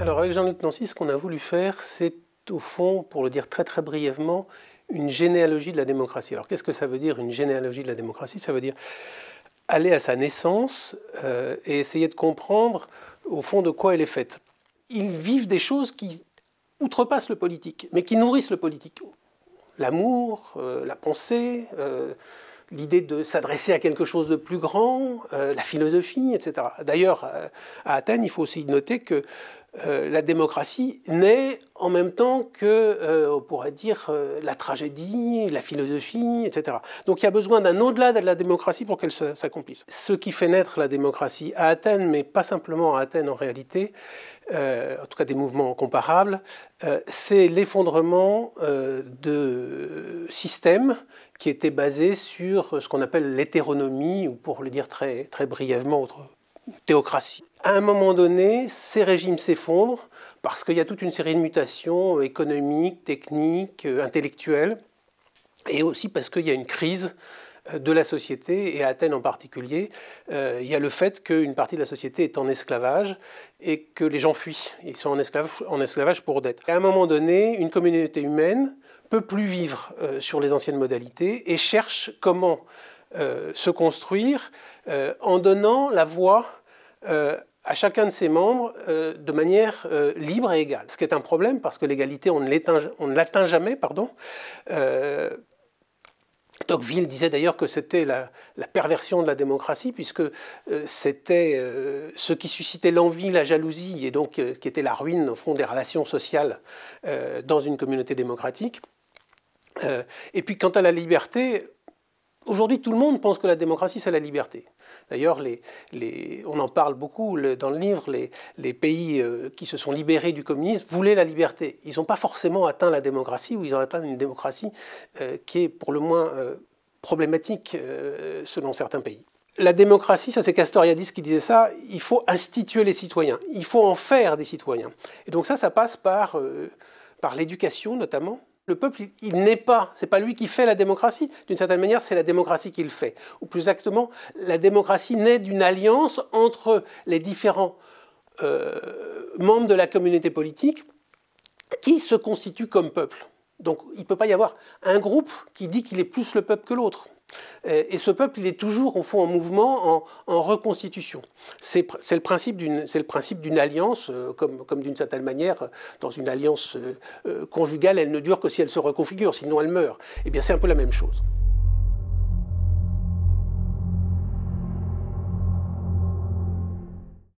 Alors avec Jean-Luc Nancy, ce qu'on a voulu faire, c'est au fond, pour le dire très très brièvement, une généalogie de la démocratie. Alors qu'est-ce que ça veut dire une généalogie de la démocratie Ça veut dire aller à sa naissance euh, et essayer de comprendre au fond de quoi elle est faite. Ils vivent des choses qui outrepassent le politique, mais qui nourrissent le politique. L'amour, euh, la pensée, euh, l'idée de s'adresser à quelque chose de plus grand, la philosophie, etc. D'ailleurs, à Athènes, il faut aussi noter que euh, la démocratie naît en même temps que, euh, on pourrait dire, euh, la tragédie, la philosophie, etc. Donc il y a besoin d'un au-delà de la démocratie pour qu'elle s'accomplisse. Ce qui fait naître la démocratie à Athènes, mais pas simplement à Athènes en réalité, en tout cas des mouvements comparables, c'est l'effondrement de systèmes qui étaient basés sur ce qu'on appelle l'hétéronomie, ou pour le dire très, très brièvement, autre, théocratie à un moment donné, ces régimes s'effondrent parce qu'il y a toute une série de mutations économiques, techniques, euh, intellectuelles, et aussi parce qu'il y a une crise euh, de la société, et à Athènes en particulier, euh, il y a le fait qu'une partie de la société est en esclavage et que les gens fuient. Ils sont en esclavage, en esclavage pour dette. À un moment donné, une communauté humaine peut plus vivre sur les anciennes modalités et cherche comment se construire en donnant la voie à chacun de ses membres euh, de manière euh, libre et égale. Ce qui est un problème parce que l'égalité, on ne l'atteint jamais. Pardon. Euh, Tocqueville disait d'ailleurs que c'était la, la, perversion de la démocratie, puisque c'était ce qui suscitait l'envie, la jalousie, et donc qui était la ruine, au fond, des relations sociales dans une communauté démocratique. et puis quant à la liberté, Aujourd'hui, tout le monde pense que la démocratie, c'est la liberté. D'ailleurs, les, les, on en parle beaucoup dans le livre, les, pays euh, qui se sont libérés du communisme voulaient la liberté. Ils n'ont pas forcément atteint la démocratie, ou ils ont atteint une démocratie euh, qui est pour le moins euh, problématique selon certains pays. La démocratie, ça c'est Castoriadis qui disait ça, il faut instituer les citoyens, il faut en faire des citoyens. Et donc ça, ça passe par, par l'éducation notamment, le peuple, il n'est pas, c'est pas lui qui fait la démocratie. D'une certaine manière, c'est la démocratie qui le fait. Ou plus exactement, la démocratie naît d'une alliance entre les différents euh, membres de la communauté politique qui se constituent comme peuple. Donc il ne peut pas y avoir un groupe qui dit qu'il est plus le peuple que l'autre. Et ce peuple, il est toujours au fond en mouvement, en, reconstitution. C'est le principe d'une alliance, euh, comme, d'une certaine manière, dans une alliance euh, euh, conjugale, elle ne dure que si elle se reconfigure, sinon elle meurt. Eh bien, c'est un peu la même chose.